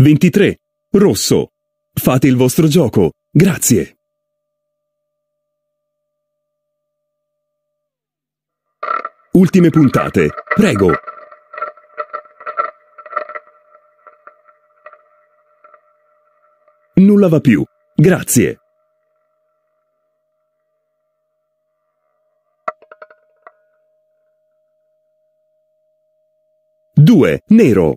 23. Rosso. Fate il vostro gioco. Grazie. Ultime puntate. Prego. Nulla va più. Grazie. Due. Nero.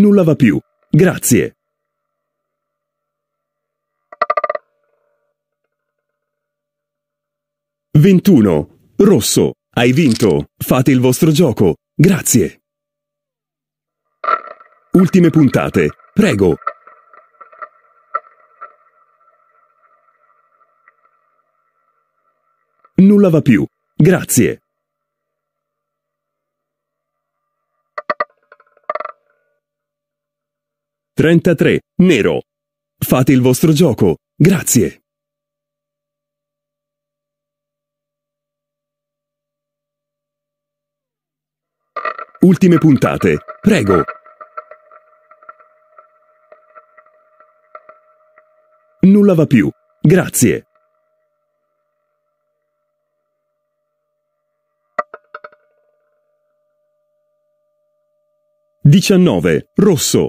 Nulla va più. Grazie. Ventuno. Rosso. Hai vinto. Fate il vostro gioco. Grazie. Ultime puntate. Prego. Nulla va più. Grazie. 33. Nero. Fate il vostro gioco. Grazie. Ultime puntate. Prego. Nulla va più. Grazie. Diciannove. Rosso.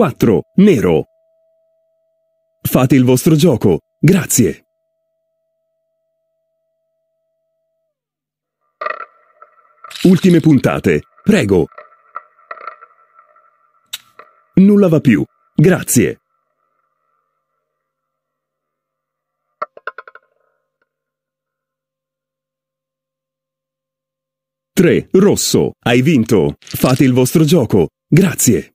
4. Nero. Fate il vostro gioco. Grazie. Ultime puntate. Prego. Nulla va più. Grazie. Tre. Rosso. Hai vinto. Fate il vostro gioco. Grazie.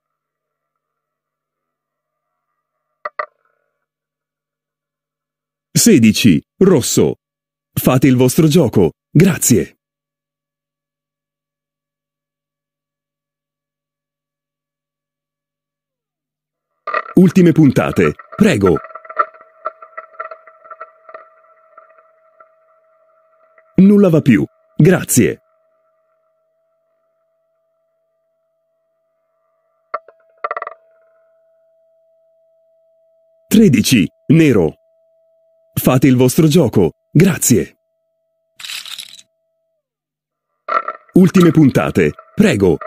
16. Rosso. Fate il vostro gioco. Grazie. Ultime puntate. Prego. Nulla va più. Grazie. Tredici. Nero. Fate il vostro gioco. Grazie. Ultime puntate. Prego.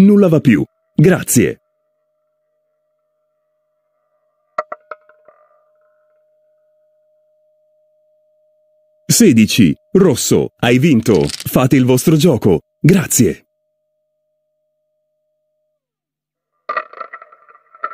Nulla va più. Grazie. Sedici. Rosso. Hai vinto. Fate il vostro gioco. Grazie.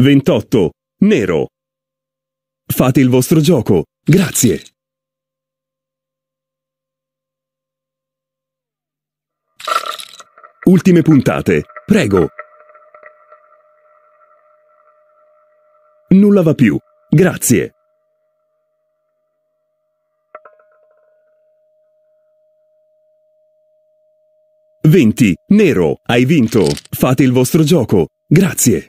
28. Nero. Fate il vostro gioco. Grazie. Ultime puntate. Prego. Nulla va più. Grazie. Venti. Nero. Hai vinto. Fate il vostro gioco. Grazie.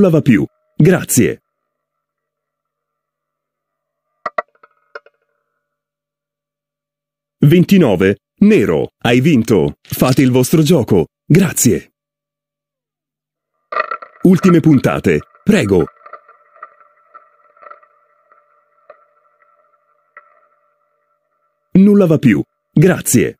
nulla va più. Grazie. Ventinove. Nero, hai vinto. Fate il vostro gioco. Grazie. Ultime puntate. Prego, Nulla va più. Grazie.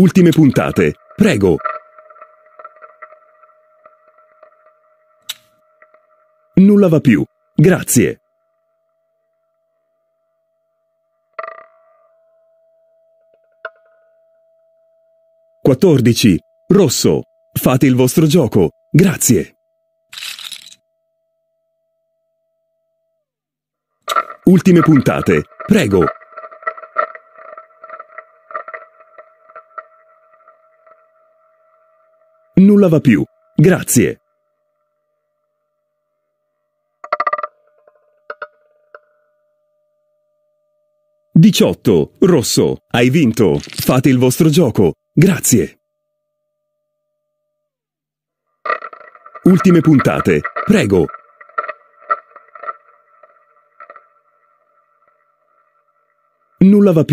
ultime puntate. Prego. Nulla va più. Grazie. Quattordici. Rosso. Fate il vostro gioco. Grazie. Ultime puntate. Prego. nulla va più. Grazie. Diciotto, rosso, hai vinto. Fate il vostro gioco. Grazie. Ultime puntate. Prego, nulla va più.